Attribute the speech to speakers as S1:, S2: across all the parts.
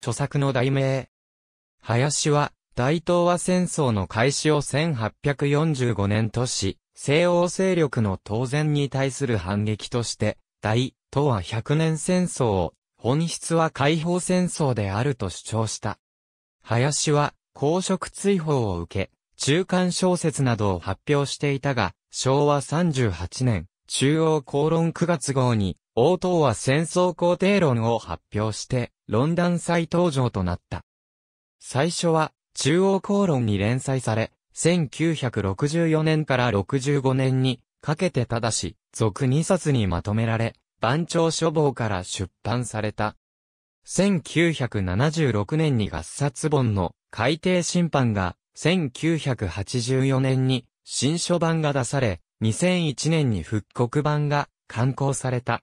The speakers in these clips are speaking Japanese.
S1: 著作の題名。林は、大東亜戦争の開始を1845年とし、西欧勢力の当然に対する反撃として、大東亜百年戦争を、本質は解放戦争であると主張した。林は、公職追放を受け、中間小説などを発表していたが、昭和38年、中央公論9月号に、王党は戦争肯定論を発表して、論壇再登場となった。最初は、中央公論に連載され、1964年から65年に、かけてただし、続2冊にまとめられ、番長書房から出版された。1976年に合冊本の改訂審判が、1984年に新書版が出され、2001年に復刻版が刊行された。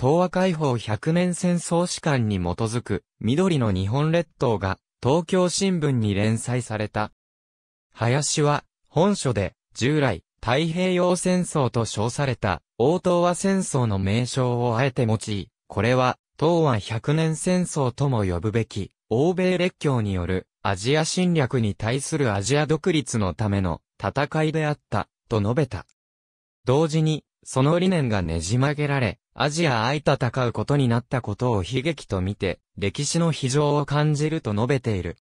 S1: 東亜解放100年戦争史観に基づく緑の日本列島が東京新聞に連載された。林は本書で従来太平洋戦争と称された大東亜戦争の名称をあえて用い、これは東亜100年戦争とも呼ぶべき欧米列強によるアジア侵略に対するアジア独立のための戦いであったと述べた。同時に、その理念がねじ曲げられ、アジア相戦うことになったことを悲劇と見て、歴史の非常を感じると述べている。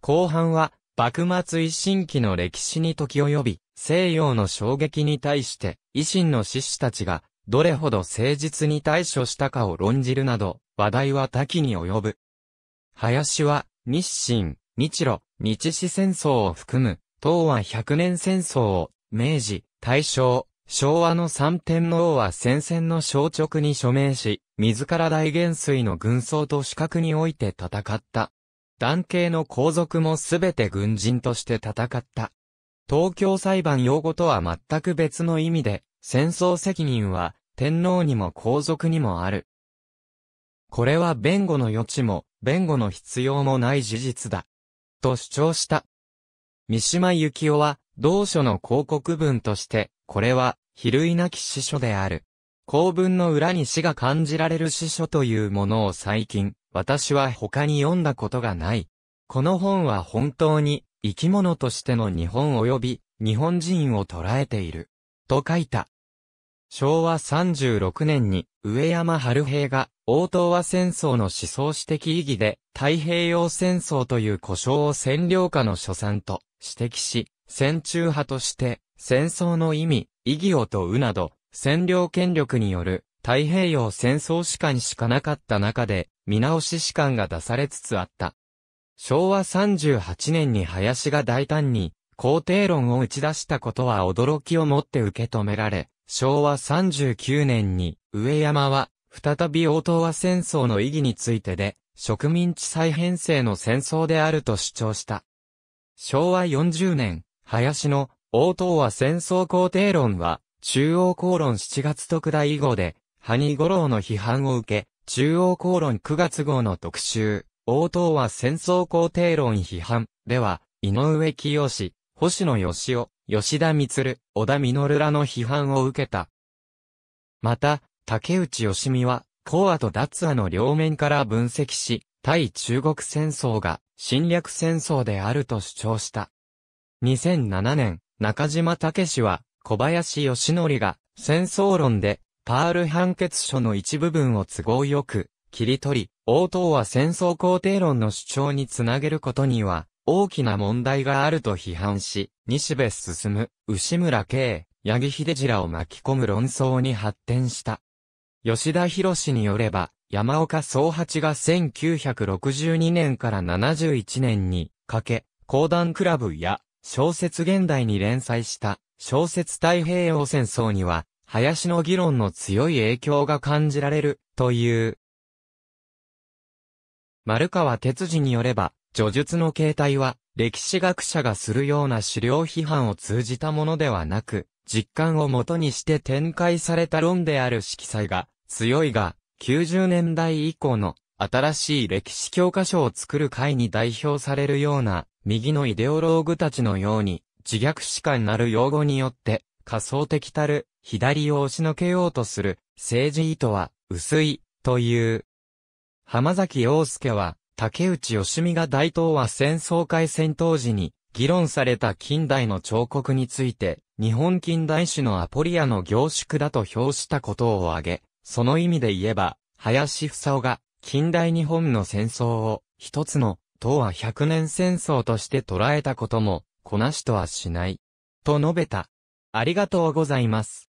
S1: 後半は、幕末一新期の歴史に時及び、西洋の衝撃に対して、維新の志士たちが、どれほど誠実に対処したかを論じるなど、話題は多岐に及ぶ。林は、日清、日露、日清戦争を含む、東和百年戦争を、明治、大正、昭和の三天皇は戦線の消直に署名し、自ら大元帥の軍曹と資格において戦った。男系の皇族もすべて軍人として戦った。東京裁判用語とは全く別の意味で、戦争責任は天皇にも皇族にもある。これは弁護の余地も、弁護の必要もない事実だ。と主張した。三島幸紀夫は、同書の広告文として、これは、比類なき司書である。公文の裏に死が感じられる司書というものを最近、私は他に読んだことがない。この本は本当に、生き物としての日本及び、日本人を捉えている。と書いた。昭和36年に、上山春平が、大東和戦争の思想史的意義で、太平洋戦争という故障を占領下の所産と指摘し、戦中派として、戦争の意味、意義を問うなど、占領権力による太平洋戦争史観しかなかった中で、見直し史観が出されつつあった。昭和38年に林が大胆に、肯定論を打ち出したことは驚きをもって受け止められ、昭和39年に、上山は、再び大東亜戦争の意義についてで、植民地再編成の戦争であると主張した。昭和40年、林の応答は戦争肯定論は、中央公論7月特大以で、ハニゴロウの批判を受け、中央公論9月号の特集、応答は戦争肯定論批判、では、井上清志、星野義夫、吉田光、小田実らの批判を受けた。また、竹内義美は、講和と脱和の両面から分析し、対中国戦争が侵略戦争であると主張した。2007年、中島武氏は、小林義則が、戦争論で、パール判決書の一部分を都合よく、切り取り、応答は戦争肯定論の主張につなげることには、大きな問題があると批判し、西部進、牛村慶、八木秀次らを巻き込む論争に発展した。吉田博によれば、山岡総八が1962年から71年にかけ、講談クラブや小説現代に連載した小説太平洋戦争には、林の議論の強い影響が感じられる、という。丸川哲司によれば、叙述の形態は、歴史学者がするような資料批判を通じたものではなく、実感をもとにして展開された論である色彩が強いが、90年代以降の新しい歴史教科書を作る会に代表されるような右のイデオローグたちのように、自虐史観なる用語によって、仮想的たる、左を押しのけようとする、政治意図は、薄い、という。浜崎陽介は、竹内義美が大東亜戦争開戦当時に、議論された近代の彫刻について、日本近代史のアポリアの凝縮だと評したことを挙げ、その意味で言えば、林房夫が、近代日本の戦争を、一つの党は百年戦争として捉えたことも、こなしとはしない。と述べた。ありがとうございます。